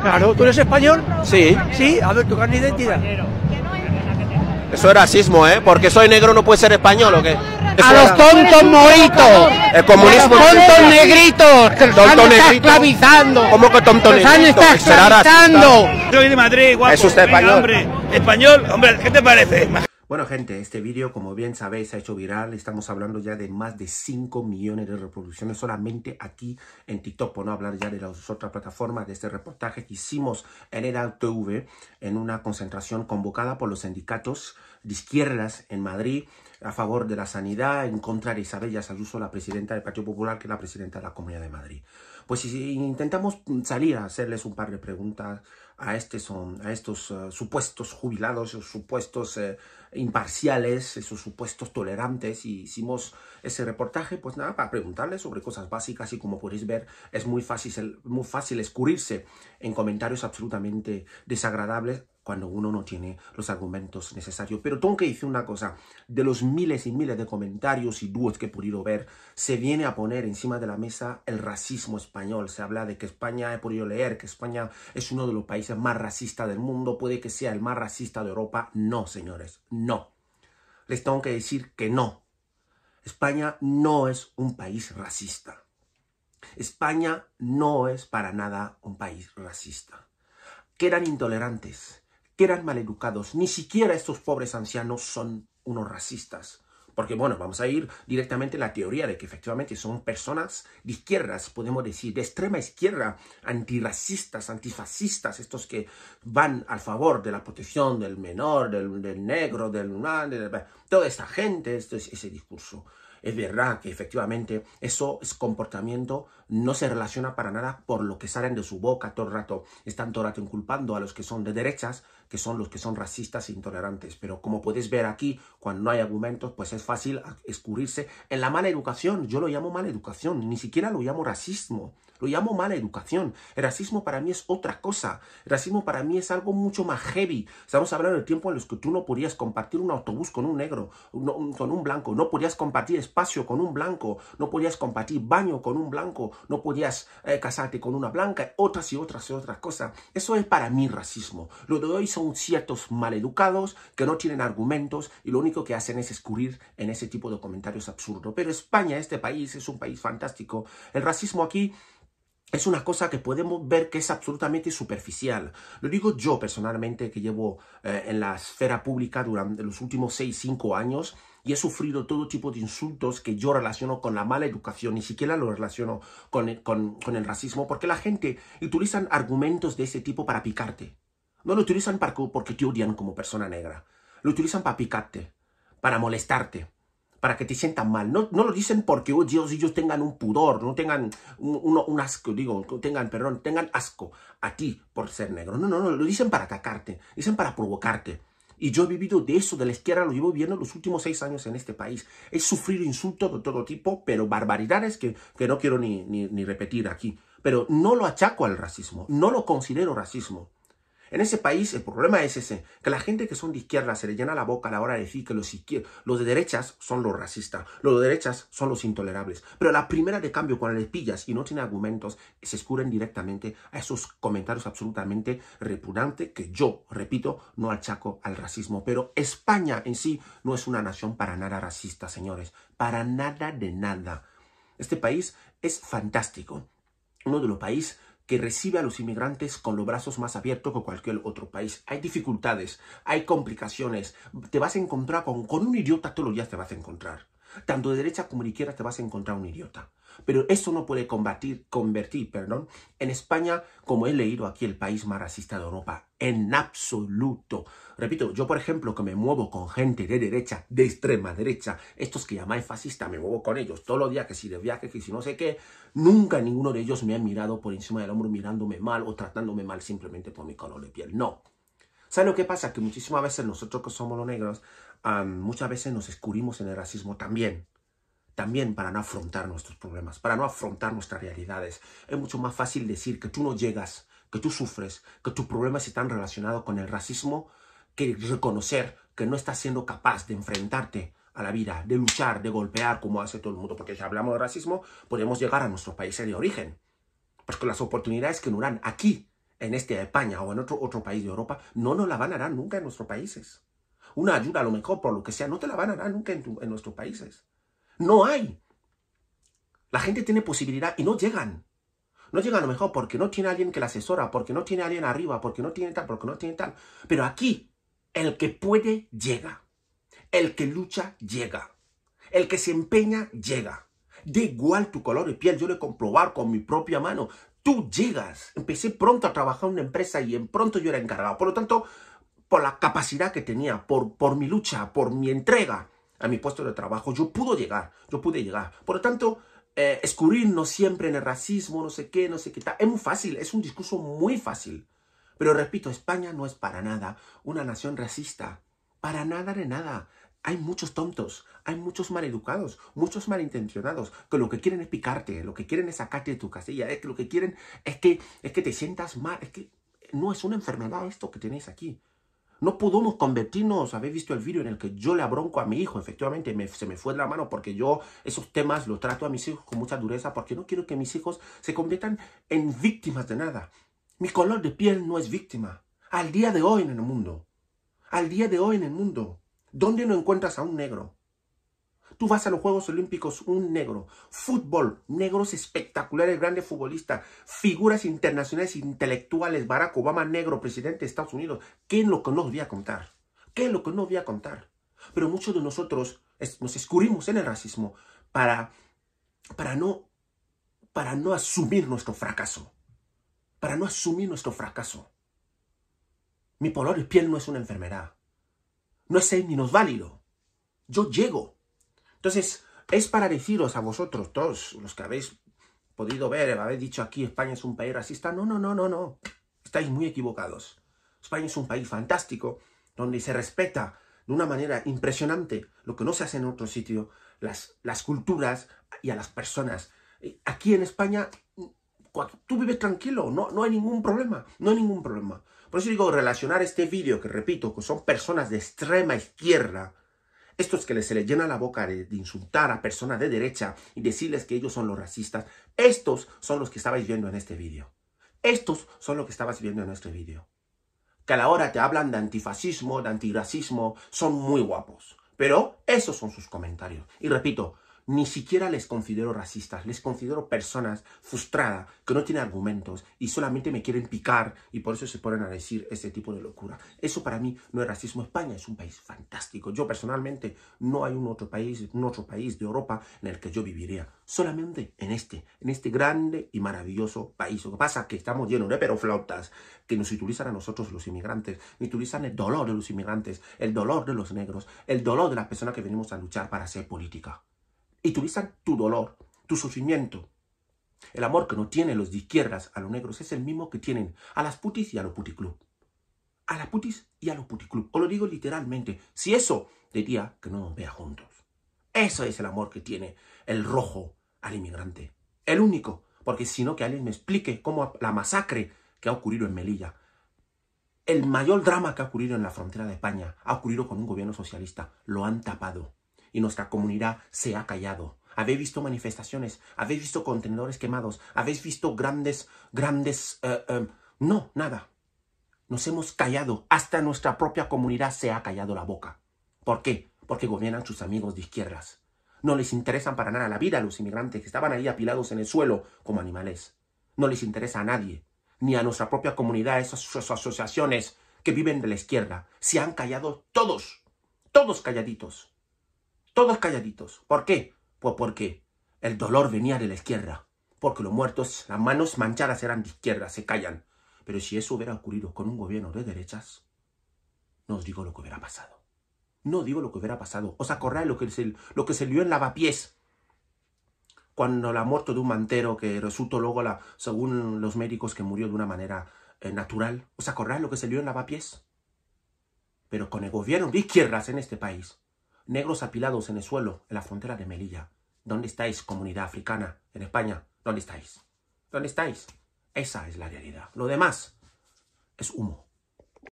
Claro, ¿tú eres español? Sí. Sí, a ver, tu carne de identidad. Eso es racismo, ¿eh? Porque soy negro no puede ser español, ¿o qué? a los tontos moritos. El comunismo. A los tontos negritos. Que tonto están negrito. esclavizando. ¿Cómo que tontos negritos? Están está esclavizando. Soy de Madrid, guapo. Es usted español. hombre. Español, hombre, ¿qué te parece? Bueno gente, este vídeo como bien sabéis ha hecho viral, estamos hablando ya de más de 5 millones de reproducciones solamente aquí en TikTok, por no hablar ya de las otras plataformas de este reportaje que hicimos en el TV en una concentración convocada por los sindicatos de izquierdas en Madrid a favor de la sanidad, en contra de Isabel Ayuso, la presidenta del Partido Popular, que es la presidenta de la Comunidad de Madrid. Pues si intentamos salir a hacerles un par de preguntas a, este son, a estos eh, supuestos jubilados, supuestos... Eh, imparciales, esos supuestos tolerantes, y hicimos ese reportaje, pues nada, para preguntarles sobre cosas básicas y como podéis ver es muy fácil, muy fácil escurrirse en comentarios absolutamente desagradables cuando uno no tiene los argumentos necesarios. Pero tengo que decir una cosa, de los miles y miles de comentarios y dudas que he podido ver, se viene a poner encima de la mesa el racismo español. Se habla de que España, he podido leer que España es uno de los países más racistas del mundo, puede que sea el más racista de Europa. No, señores, no. Les tengo que decir que no. España no es un país racista. España no es para nada un país racista. Quedan intolerantes, que eran maleducados. Ni siquiera estos pobres ancianos son unos racistas. Porque bueno, vamos a ir directamente a la teoría de que efectivamente son personas de izquierdas, podemos decir, de extrema izquierda, antirracistas, antifascistas, estos que van al favor de la protección del menor, del, negro, del humano, toda esta gente, ese discurso. Es verdad que efectivamente eso es comportamiento, no se relaciona para nada por lo que salen de su boca todo el rato. Están todo el rato inculpando a los que son de derechas que son los que son racistas e intolerantes. Pero como puedes ver aquí, cuando no hay argumentos, pues es fácil escurrirse en la mala educación. Yo lo llamo mala educación, ni siquiera lo llamo racismo, lo llamo mala educación. El racismo para mí es otra cosa. El racismo para mí es algo mucho más heavy. Estamos hablando del tiempo en los que tú no podías compartir un autobús con un negro, con un blanco, no podías compartir espacio con un blanco, no podías compartir baño con un blanco, no podías eh, casarte con una blanca, otras y otras y otras cosas. Eso es para mí racismo. Lo de hoy son ciertos maleducados que no tienen argumentos y lo único que hacen es escurrir en ese tipo de comentarios absurdos. Pero España, este país, es un país fantástico. El racismo aquí es una cosa que podemos ver que es absolutamente superficial. Lo digo yo personalmente que llevo eh, en la esfera pública durante los últimos 6, 5 años y he sufrido todo tipo de insultos que yo relaciono con la mala educación, ni siquiera lo relaciono con, con el racismo, porque la gente utilizan argumentos de ese tipo para picarte. No lo utilizan para, porque te odian como persona negra. Lo utilizan para picarte, para molestarte, para que te sientan mal. No, lo dicen porque oh, Dios, ellos tengan un pudor, no tengan un, asco, digo, tengan, perdón, tengan asco a ti por ser negro. No, no, no, lo dicen para atacarte, dicen para provocarte. Y yo he vivido de eso, de la izquierda, lo llevo viviendo los últimos seis años en este país. He sufrido insultos de todo tipo, pero barbaridades que, que no quiero ni, ni repetir aquí. Pero no lo achaco al racismo, no lo considero racismo. En ese país el problema es ese, que la gente que son de izquierda se le llena la boca a la hora de decir que los, los de derechas son los racistas, los de derechas son los intolerables. Pero la primera de cambio, cuando les pillas y no tiene argumentos, se escurren directamente a esos comentarios absolutamente repugnantes que yo, repito, no achaco al racismo. Pero España en sí no es una nación para nada racista, señores, para nada de nada. Este país es fantástico, uno de los países que recibe a los inmigrantes con los brazos más abiertos que cualquier otro país. Hay dificultades, hay complicaciones, te vas a encontrar con, un idiota todos los días te vas a encontrar. Tanto de derecha como de izquierda te vas a encontrar un idiota. Pero eso no puede combatir, convertir perdón, en España, como he leído aquí, el país más racista de Europa. En absoluto. Repito, yo por ejemplo que me muevo con gente de derecha, de extrema derecha, estos que llamáis fascista, me muevo con ellos todos los días, que si de viaje, que si no sé qué, nunca ninguno de ellos me ha mirado por encima del hombro mirándome mal o tratándome mal simplemente por mi color de piel. No. ¿Sabes lo que pasa? Que muchísimas veces nosotros que somos los negros muchas veces nos escurrimos en el racismo también. También para no afrontar nuestros problemas, para no afrontar nuestras realidades. Es mucho más fácil decir que tú no llegas, que tú sufres, que tus problemas están relacionados con el racismo, que reconocer que no estás siendo capaz de enfrentarte a la vida, de luchar, de golpear, como hace todo el mundo. Porque si hablamos de racismo, podemos llegar a nuestros países de origen. Porque pues las oportunidades que nos dan aquí, en este España o en otro, otro país de Europa, no nos la van a dar nunca en nuestros países una ayuda a lo mejor por lo que sea, no te la van a dar nunca en, nuestros países. No hay. La gente tiene posibilidad y no llegan. No llegan a lo mejor porque no tiene alguien que la asesora, porque no tiene alguien arriba, porque no tiene tal, porque no tiene tal. Pero aquí, el que puede, llega. El que lucha, llega. El que se empeña, llega. De igual tu color de piel, yo lo he comprobado con mi propia mano. Tú llegas. Empecé pronto a trabajar en una empresa y en pronto yo era encargado. Por lo tanto, por la capacidad que tenía, por, por mi lucha, por mi entrega a mi puesto de trabajo, yo pude llegar, yo pude llegar. Por lo tanto, eh, escurrirnos siempre en el racismo, no sé qué, no sé qué tal, es muy fácil, es un discurso muy fácil. Pero repito, España no es para nada una nación racista, para nada de nada. Hay muchos tontos, hay muchos maleducados, muchos malintencionados, que lo que quieren es picarte, lo que quieren es sacarte de tu casilla, es que lo que quieren es que, es que te sientas mal, es que no es una enfermedad esto que tenéis aquí. No podemos convertirnos, habéis visto el vídeo en el que yo le abronco a mi hijo, efectivamente se me fue de la mano porque yo esos temas los trato a mis hijos con mucha dureza porque no quiero que mis hijos se conviertan en víctimas de nada. Mi color de piel no es víctima. Al día de hoy en el mundo, al día de hoy en el mundo, ¿dónde no encuentras a un negro? Tú vas a los Juegos Olímpicos, un negro. Fútbol, negros espectaculares, grandes futbolistas, figuras internacionales, intelectuales. Barack Obama, negro, presidente de Estados Unidos. ¿Qué es lo que no os voy a contar? ¿Qué es lo que no os voy a contar? Pero muchos de nosotros nos escurrimos en el racismo para, para, no, para no asumir nuestro fracaso. Para no asumir nuestro fracaso. Mi color de piel no es una enfermedad. No es ni no válido. Yo llego. Entonces, es para deciros a vosotros, todos los que habéis podido ver, habéis dicho aquí España es un país racista. No, no, no, no, no. Estáis muy equivocados. España es un país fantástico, donde se respeta de una manera impresionante lo que no se hace en otro sitio, las, culturas y a las personas. Aquí en España tú vives tranquilo, no, no hay ningún problema, no hay ningún problema. Por eso digo, relacionar este vídeo, que repito, que son personas de extrema izquierda, estos que se les llena la boca de, insultar a personas de derecha y decirles que ellos son los racistas, estos son los que estabais viendo en este vídeo. Estos son los que estabas viendo en este vídeo. Que a la hora te hablan de antifascismo, de antirracismo, son muy guapos. Pero esos son sus comentarios. Y repito, ni siquiera les considero racistas, les considero personas frustradas, que no tienen argumentos y solamente me quieren picar y por eso se ponen a decir este tipo de locura. Eso para mí no es racismo. España es un país fantástico. Yo personalmente no hay un otro país, un otro país de Europa en el que yo viviría. Solamente en este, en este grande y maravilloso país. Lo que pasa es que estamos llenos de peroflautas que nos utilizan a nosotros los inmigrantes, utilizan el dolor de los inmigrantes, el dolor de los negros, el dolor de las personas que venimos a luchar para hacer política y utilizan tu dolor, tu sufrimiento. El amor que no tienen los de izquierdas a los negros es el mismo que tienen a las putis y a los puticlub. A las putis y a los puticlub. o lo digo literalmente. Si eso, diría que no nos vea juntos. Eso es el amor que tiene el rojo al inmigrante. El único. Porque si no, que alguien me explique cómo la masacre que ha ocurrido en Melilla, el mayor drama que ha ocurrido en la frontera de España, ha ocurrido con un gobierno socialista. Lo han tapado y nuestra comunidad se ha callado. Habéis visto manifestaciones, habéis visto contenedores quemados, habéis visto grandes, grandes... Eh, em, no, nada. Nos hemos callado, hasta nuestra propia comunidad se ha callado la boca. ¿Por qué? Porque gobiernan sus amigos de izquierdas. No les interesan para nada la vida a los inmigrantes que estaban ahí apilados en el suelo como animales. No les interesa a nadie, ni a nuestra propia comunidad, a esas asociaciones que viven de la izquierda. Se han callado todos, todos calladitos. Todos calladitos. ¿Por qué? Pues porque el dolor venía de la izquierda. Porque los muertos, las manos manchadas eran de izquierda, se callan. Pero si eso hubiera ocurrido con un gobierno de derechas, no os digo lo que hubiera pasado. No digo lo que hubiera pasado. Os acordáis lo que se, lo que se lió en Lavapiés cuando la muerte de un mantero que resultó luego, según los médicos, que murió de una manera eh, natural. ¿Os acordáis lo que se lió en Lavapiés? Pero con el gobierno de izquierdas en este país, negros apilados en el suelo en la frontera de Melilla. ¿Dónde estáis, comunidad africana? En España, ¿dónde estáis? ¿Dónde estáis? Esa es la realidad. Lo demás es humo.